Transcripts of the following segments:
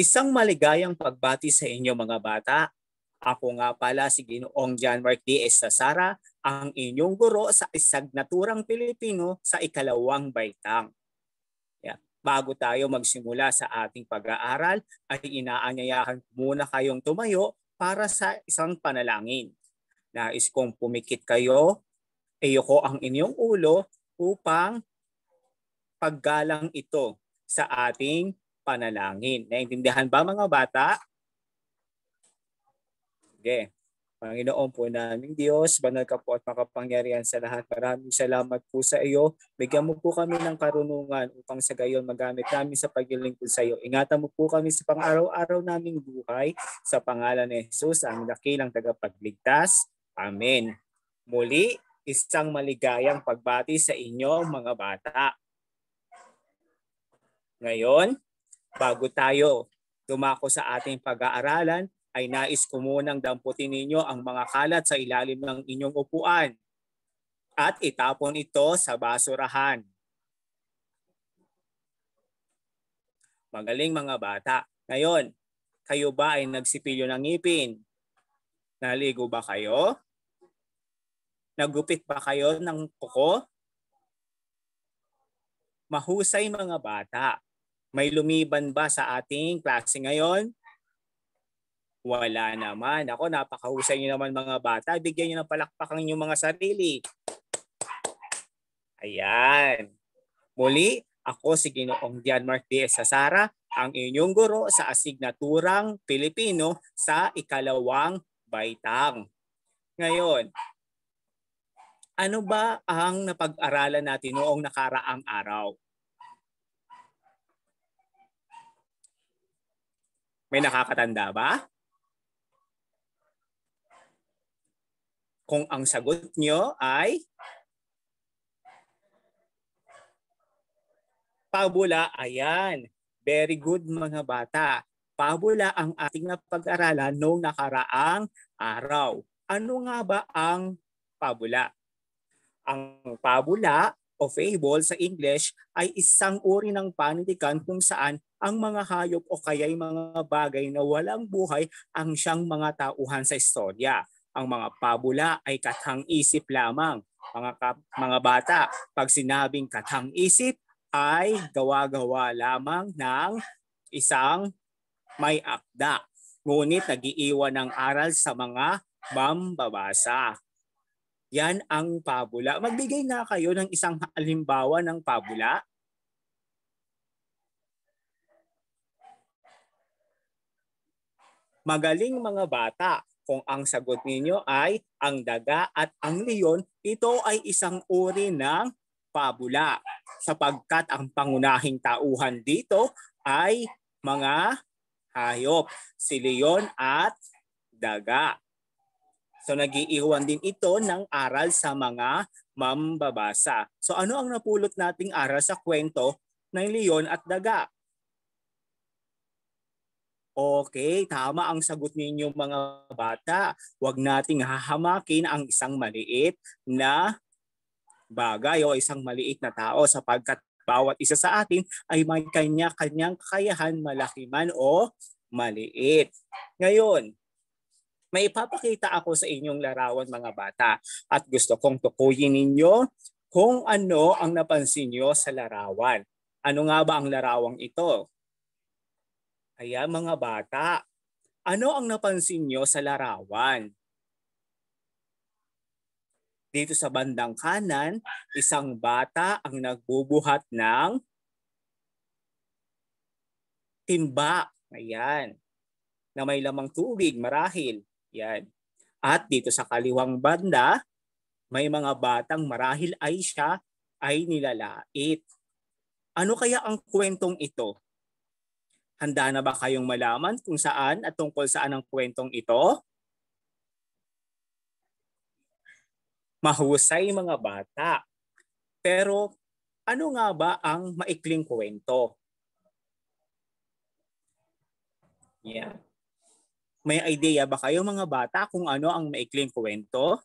Isang maligayang pagbati sa inyo mga bata. Ako nga pala si Ginoong John Mark D. Estasara, ang inyong guro sa isagnaturang Pilipino sa ikalawang baitang. Yeah. Bago tayo magsimula sa ating pag-aaral, ay inaanyayahan muna kayong tumayo para sa isang panalangin. Nais kong pumikit kayo, iyoko ang inyong ulo upang paggalang ito sa ating panalangin. Naintindihan ba mga bata? Okay. Panginoon po naming Diyos, banal ka po at makapangyarihan sa lahat. Maraming salamat po sa iyo. Bigyan mo po kami ng karunungan upang sa gayon magamit namin sa paglilingkod sa iyo. Ingatan mo po kami sa pang-araw-araw naming buhay. Sa pangalan ni Jesus, ang dakilang tagapagligtas. Amen. Muli, isang maligayang pagbati sa inyo mga bata. Ngayon, Bago tayo dumako sa ating pag-aaralan, ay nais ko munang damputin ninyo ang mga kalat sa ilalim ng inyong upuan at itapon ito sa basurahan. Magaling mga bata. Ngayon, kayo ba ay nagsipilyo ng ngipin? Naligo ba kayo? Nagupit ba kayo ng kuko? Mahusay mga bata. May lumiban ba sa ating klase ngayon? Wala naman. Ako, napakahusay nyo naman mga bata. Bigyan niyo ng palakpak ang inyong mga sarili. Ayan. Muli, ako si Ginoong Dianmark D.S. Sasara, ang inyong guro sa asignaturang Pilipino sa ikalawang baitang. Ngayon, ano ba ang napag-aralan natin noong nakaraang araw? May nakakatanda ba? Kung ang sagot nyo ay Pabula, ayan. Very good mga bata. Pabula ang ating napag-aralan noong nakaraang araw. Ano nga ba ang pabula? Ang pabula o fable sa English ay isang uri ng panitikan kung saan ang mga hayop o kaya'y mga bagay na walang buhay ang siyang mga tauhan sa istorya. Ang mga pabula ay kathang isip lamang. Mga, kap- mga bata, pag sinabing kathang isip ay gawa-gawa lamang ng isang may akda. Ngunit nagiiwan ng aral sa mga mambabasa. Yan ang pabula. Magbigay na kayo ng isang halimbawa ng pabula. Magaling mga bata, kung ang sagot ninyo ay ang daga at ang leon, ito ay isang uri ng pabula sapagkat ang pangunahing tauhan dito ay mga hayop, si leon at daga. So nag-iiwan din ito ng aral sa mga mambabasa. So ano ang napulot nating aral sa kwento ng leon at daga? Okay, tama ang sagot ninyo mga bata. Huwag nating hahamakin ang isang maliit na bagay o isang maliit na tao sapagkat bawat isa sa atin ay may kanya-kanyang kakayahan malaki man o maliit. Ngayon, may ipapakita ako sa inyong larawan mga bata at gusto kong tukuyin ninyo kung ano ang napansin nyo sa larawan. Ano nga ba ang larawang ito? Ayan mga bata, ano ang napansin nyo sa larawan? Dito sa bandang kanan, isang bata ang nagbubuhat ng timba. Ayan. Na may lamang tubig, marahil. Yan. At dito sa kaliwang banda, may mga batang marahil ay siya ay nilalait. Ano kaya ang kwentong ito? Handa na ba kayong malaman kung saan at tungkol saan ang kwentong ito? Mahusay mga bata. Pero ano nga ba ang maikling kwento? Yeah. May idea ba kayo mga bata kung ano ang maikling kwento?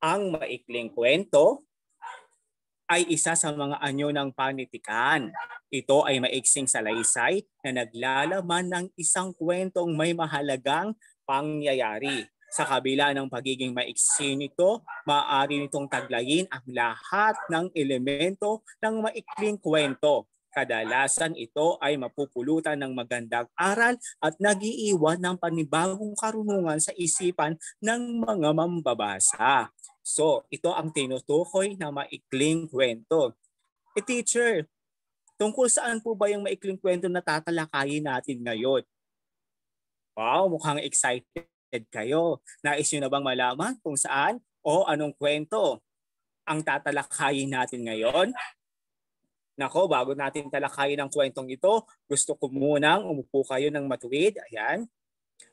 Ang maikling kwento ay isa sa mga anyo ng panitikan. Ito ay maiksing salaysay na naglalaman ng isang kwentong may mahalagang pangyayari. Sa kabila ng pagiging maiksi nito, maaari nitong taglayin ang lahat ng elemento ng maikling kwento. Kadalasan ito ay mapupulutan ng magandang aral at nagiiwan ng panibagong karunungan sa isipan ng mga mambabasa. So, ito ang tinutukoy na maikling kwento. E teacher, tungkol saan po ba yung maikling kwento na tatalakayin natin ngayon? Wow, mukhang excited kayo. Nais nyo na bang malaman kung saan o anong kwento ang tatalakayin natin ngayon? Nako, bago natin talakayin ang kwentong ito, gusto ko munang umupo kayo ng matuwid. Ayan.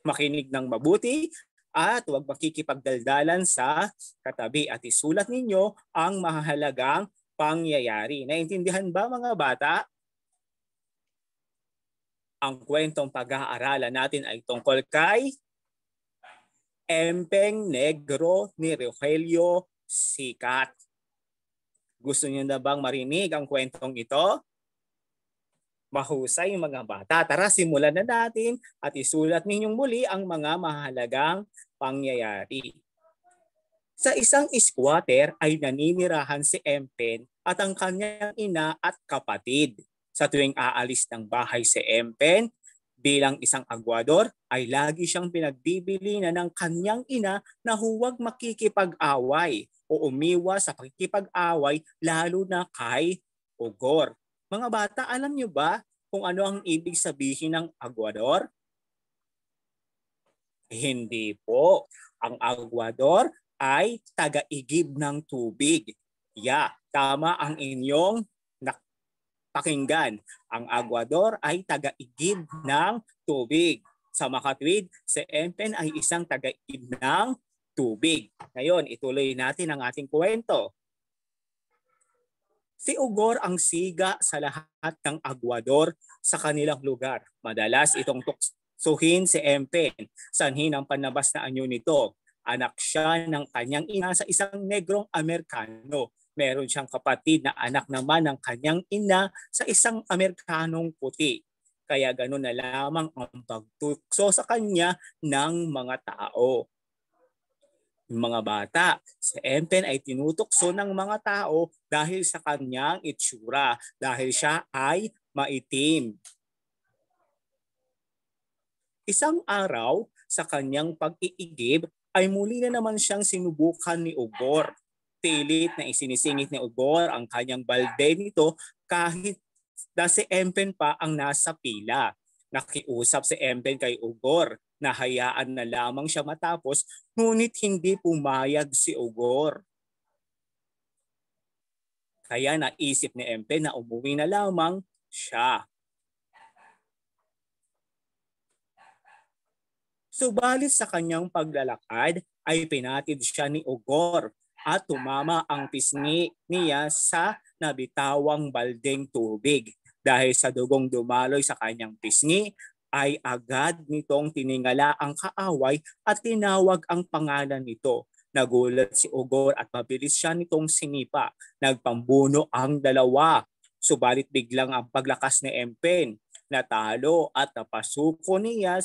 Makinig ng mabuti at huwag makikipagdaldalan sa katabi at isulat ninyo ang mahalagang pangyayari. Naintindihan ba mga bata? Ang kwentong pag-aaralan natin ay tungkol kay Empeng Negro ni Rogelio Sikat. Gusto niyo na bang marinig ang kwentong ito? Mahusay mga bata, tara simulan na natin at isulat ninyong muli ang mga mahalagang pangyayari. Sa isang squatter ay naninirahan si Empen at ang kanyang ina at kapatid. Sa tuwing aalis ng bahay si Empen, Bilang isang agwador ay lagi siyang pinagbibili ng kanyang ina na huwag makikipag-away o umiwa sa pakikipag-away lalo na kay Ogor. Mga bata, alam niyo ba kung ano ang ibig sabihin ng agwador? Hindi po. Ang agwador ay tagaigib ng tubig. Yeah, tama ang inyong Pakinggan, ang Aguador ay tagaigib ng tubig. Sa makatwid, si Empen ay isang tagaigib ng tubig. Ngayon, ituloy natin ang ating kwento. Si Ugor ang siga sa lahat ng Aguador sa kanilang lugar. Madalas itong tuksuhin si Empen, sanhin ang panabas na anyo nito anak siya ng kanyang ina sa isang negrong Amerikano meron siyang kapatid na anak naman ng kanyang ina sa isang Amerikanong puti. Kaya ganoon na lamang ang pagtukso sa kanya ng mga tao. Yung mga bata, si Empen ay tinutukso ng mga tao dahil sa kanyang itsura, dahil siya ay maitim. Isang araw, sa kanyang pag-iigib, ay muli na naman siyang sinubukan ni Ugor pilit na isinisingit ni Ugor ang kanyang balde nito kahit na si Empen pa ang nasa pila. Nakiusap si Empen kay Ugor na hayaan na lamang siya matapos ngunit hindi pumayag si Ugor. Kaya naisip ni Empen na umuwi na lamang siya. Subalit sa kanyang paglalakad ay pinatid siya ni Ugor at tumama ang pisngi niya sa nabitawang balding tubig. Dahil sa dugong dumaloy sa kanyang pisngi, ay agad nitong tiningala ang kaaway at tinawag ang pangalan nito. Nagulat si Ugor at mabilis siya nitong sinipa. Nagpambuno ang dalawa. Subalit biglang ang paglakas ni Empen. Natalo at napasuko niya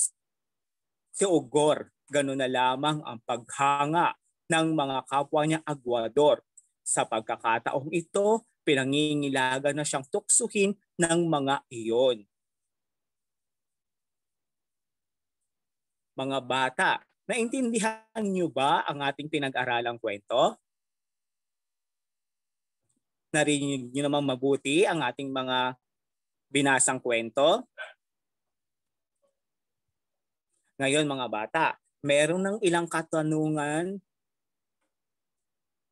si Ugor. Ganun na lamang ang paghanga ng mga kapwa niya Aguador. Sa pagkakataong ito, pinangingilaga na siyang tuksuhin ng mga iyon. Mga bata, naintindihan niyo ba ang ating pinag-aralang kwento? Narinig niyo namang mabuti ang ating mga binasang kwento? Ngayon mga bata, meron ng ilang katanungan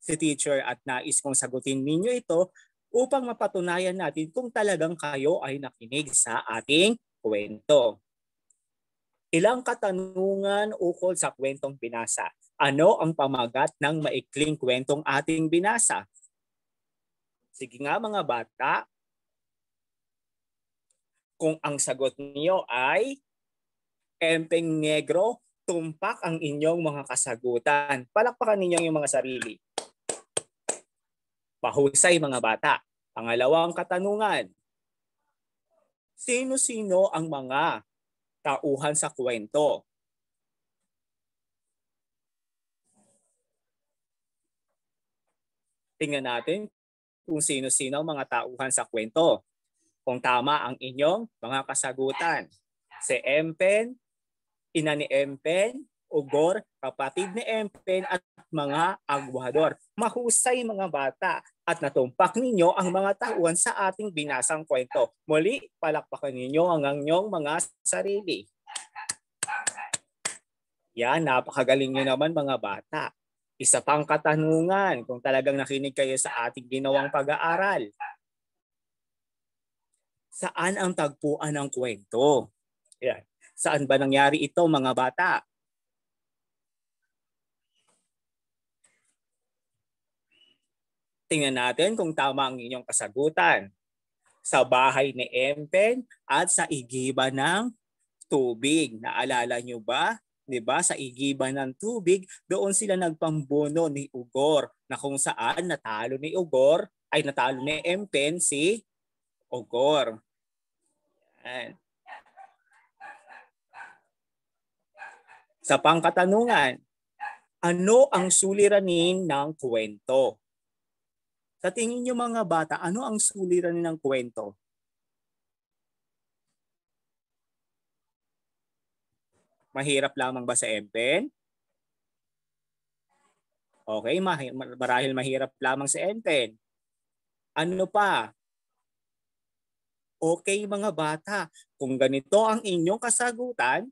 si teacher at nais kong sagutin ninyo ito upang mapatunayan natin kung talagang kayo ay nakinig sa ating kwento. Ilang katanungan ukol sa kwentong binasa. Ano ang pamagat ng maikling kwentong ating binasa? Sige nga mga bata, kung ang sagot niyo ay Empeng Negro, tumpak ang inyong mga kasagutan. Palakpakan ninyo yung mga sarili. Pahusay mga bata. Pangalawang katanungan, sino-sino ang mga tauhan sa kwento? Tingnan natin kung sino-sino ang mga tauhan sa kwento. Kung tama ang inyong mga kasagutan. Si Empen, ina ni Empen, Ugor, kapatid ni Empen at mga Aguador. Mahusay mga bata at natumpak ninyo ang mga tauhan sa ating binasang kwento. Muli, palakpakan ninyo ang inyong mga sarili. Yan, napakagaling nyo naman mga bata. Isa pang katanungan kung talagang nakinig kayo sa ating ginawang pag-aaral. Saan ang tagpuan ng kwento? Yan. Saan ba nangyari ito mga bata? Tingnan natin kung tama ang inyong kasagutan. Sa bahay ni Empen at sa igiba ng tubig. Naalala nyo ba? 'di ba? Sa igiba ng tubig, doon sila nagpambuno ni Ugor na kung saan natalo ni Ugor ay natalo ni Empen si Ugor. Yan. Sa pangkatanungan, ano ang suliranin ng kwento? Sa tingin niyo mga bata, ano ang suliran ng kwento? Mahirap lamang ba sa Empen? Okay, marahil mahirap lamang sa Empen. Ano pa? Okay mga bata, kung ganito ang inyong kasagutan,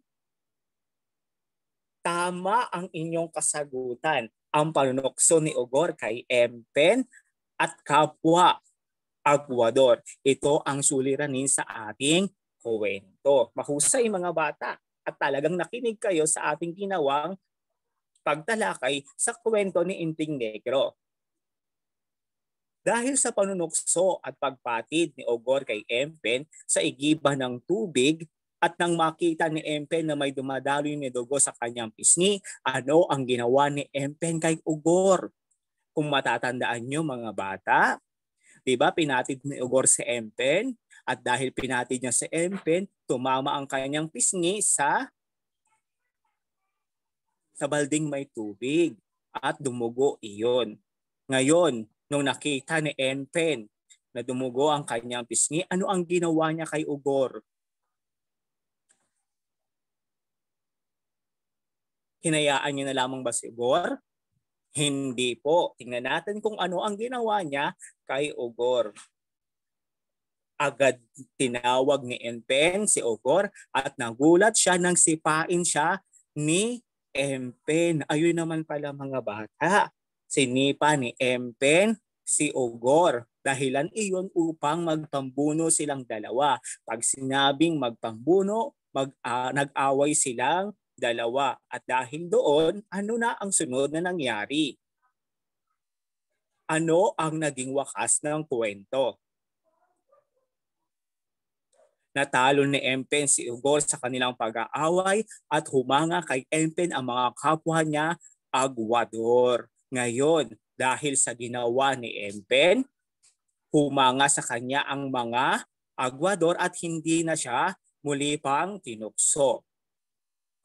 tama ang inyong kasagutan. Ang panunokso ni Ogor kay Empen at kapwa Aguador. Ito ang suliranin sa ating kwento. Mahusay mga bata at talagang nakinig kayo sa ating ginawang pagtalakay sa kwento ni Inting Negro. Dahil sa panunukso at pagpatid ni Ogor kay Empen sa igiba ng tubig at nang makita ni Empen na may dumadaloy ni Dugo sa kanyang pisngi, ano ang ginawa ni Empen kay Ogor? Kung matatandaan nyo mga bata, di ba pinatid ni Ugor si Empen at dahil pinatid niya si Empen, tumama ang kanyang pisngi sa sa balding may tubig at dumugo iyon. Ngayon, nung nakita ni Enpen na dumugo ang kanyang pisngi, ano ang ginawa niya kay Ugor? Hinayaan niya na lamang ba si Ugor? Hindi po. Tingnan natin kung ano ang ginawa niya kay Ogor. Agad tinawag ni Enpen si Ogor at nagulat siya nang sipain siya ni Empen. Ayun naman pala mga bata. Sinipa ni Empen si Ogor. Dahilan iyon upang magpambuno silang dalawa. Pag sinabing magpambuno, mag, uh, nag-away silang dalawa. At dahil doon, ano na ang sunod na nangyari? Ano ang naging wakas ng kwento? Natalo ni Empen si Ugor sa kanilang pag-aaway at humanga kay Empen ang mga kapwa niya, Aguador. Ngayon, dahil sa ginawa ni Empen, humanga sa kanya ang mga Aguador at hindi na siya muli pang tinukso.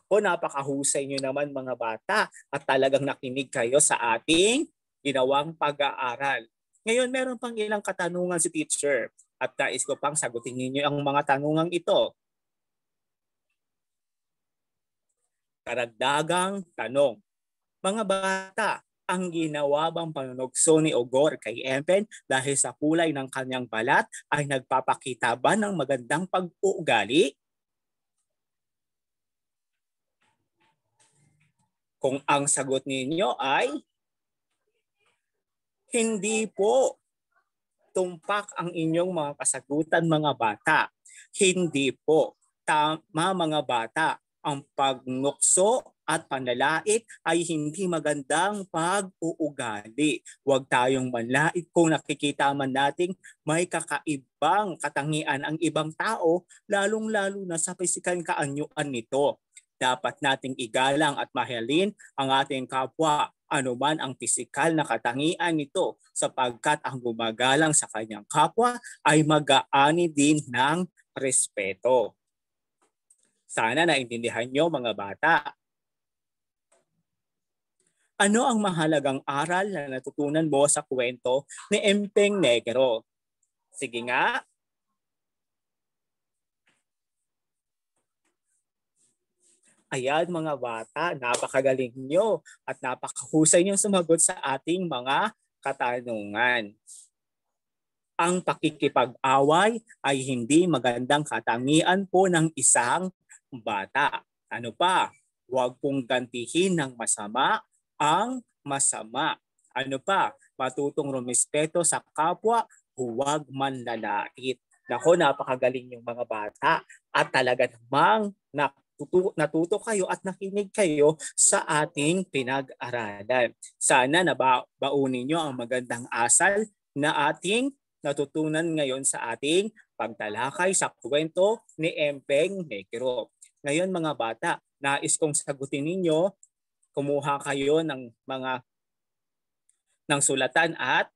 Nako, napakahusay nyo naman mga bata at talagang nakinig kayo sa ating ginawang pag-aaral. Ngayon, meron pang ilang katanungan si teacher at nais ko pang sagutin ninyo ang mga tanungang ito. Karagdagang tanong. Mga bata, ang ginawa bang panunogso ni Ogor kay Empen dahil sa kulay ng kanyang balat ay nagpapakita ba ng magandang pag-uugali? Kung ang sagot ninyo ay hindi po tumpak ang inyong mga kasagutan mga bata. Hindi po. Tama mga bata. Ang pagnukso at panlalait ay hindi magandang pag-uugali. Huwag tayong manlait kung nakikita man nating may kakaibang katangian ang ibang tao, lalong-lalo na sa pisikal kaanyuan nito. Dapat nating igalang at mahalin ang ating kapwa anuman ang pisikal na katangian nito sapagkat ang gumagalang sa kanyang kapwa ay mag-aani din ng respeto. Sana naintindihan nyo mga bata. Ano ang mahalagang aral na natutunan mo sa kwento ni Empeng Negro? Sige nga, Ayan mga bata, napakagaling nyo at napakahusay nyo sumagot sa ating mga katanungan. Ang pakikipag-away ay hindi magandang katangian po ng isang bata. Ano pa? Huwag pong gantihin ng masama ang masama. Ano pa? Matutong rumispeto sa kapwa, huwag manlalait. Nako, napakagaling yung mga bata at talaga namang nak natuto, natuto kayo at nakinig kayo sa ating pinag-aralan. Sana na baunin nyo ang magandang asal na ating natutunan ngayon sa ating pagtalakay sa kwento ni Empeng Negro. Ngayon mga bata, nais kong sagutin ninyo, kumuha kayo ng mga ng sulatan at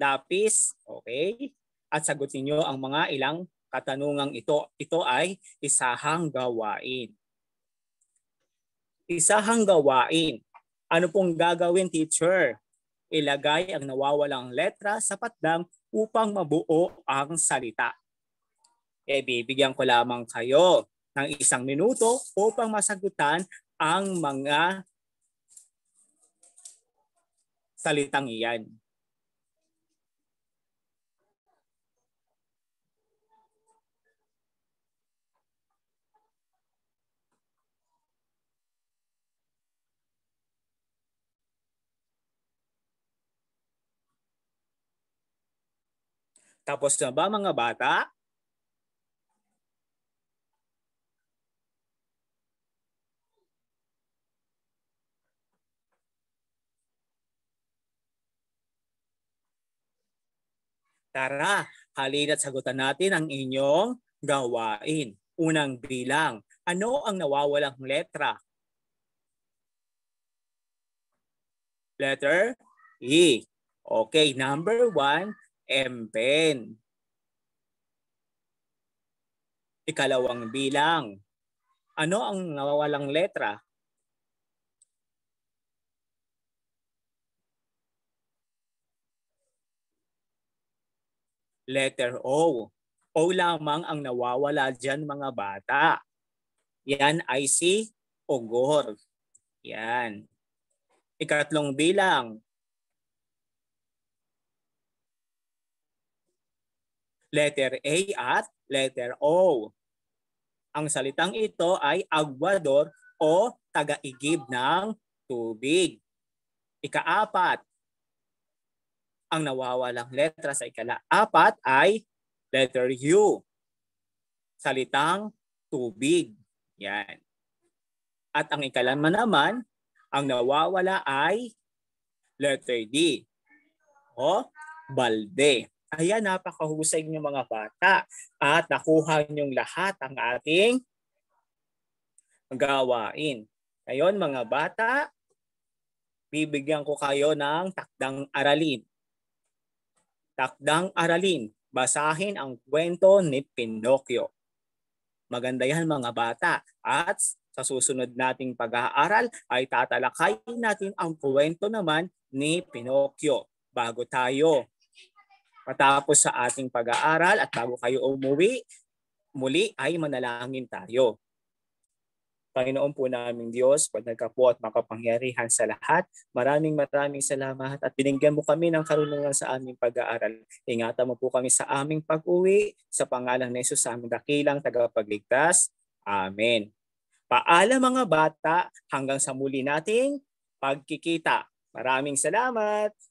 lapis, okay? At sagutin niyo ang mga ilang katanungang ito. Ito ay isahang gawain. Isahang gawain. Ano pong gagawin teacher? Ilagay ang nawawalang letra sa patlang upang mabuo ang salita. E bibigyan ko lamang kayo ng isang minuto upang masagutan ang mga salitang iyan. Tapos na ba mga bata? Tara, halina't sagutan natin ang inyong gawain. Unang bilang, ano ang nawawalang letra? Letter E. Okay, number one, MPEN. Ikalawang bilang. Ano ang nawawalang letra? Letter O. O lamang ang nawawala dyan mga bata. Yan ay si Ogor. Yan. Ikatlong bilang. letter A at letter O. Ang salitang ito ay aguador o tagaigib ng tubig. Ikaapat, ang nawawalang letra sa ikala-apat ay letter U. Salitang tubig. Yan. At ang ikalaman naman, ang nawawala ay letter D o balde. Ayan, napakahusay niyo mga bata. At nakuha niyong lahat ang ating gawain. Ngayon mga bata, bibigyan ko kayo ng takdang aralin. Takdang aralin. Basahin ang kwento ni Pinocchio. Maganda yan mga bata. At sa susunod nating pag-aaral ay tatalakayin natin ang kwento naman ni Pinocchio bago tayo Matapos sa ating pag-aaral at bago kayo umuwi, muli ay manalangin tayo. Panginoon po namin Diyos, pag nagkapo at makapangyarihan sa lahat, maraming maraming salamat at binigyan mo kami ng karunungan sa aming pag-aaral. Ingatan mo po kami sa aming pag-uwi sa pangalan ni Jesus sa aming dakilang tagapagligtas. Amen. Paalam mga bata hanggang sa muli nating pagkikita. Maraming salamat!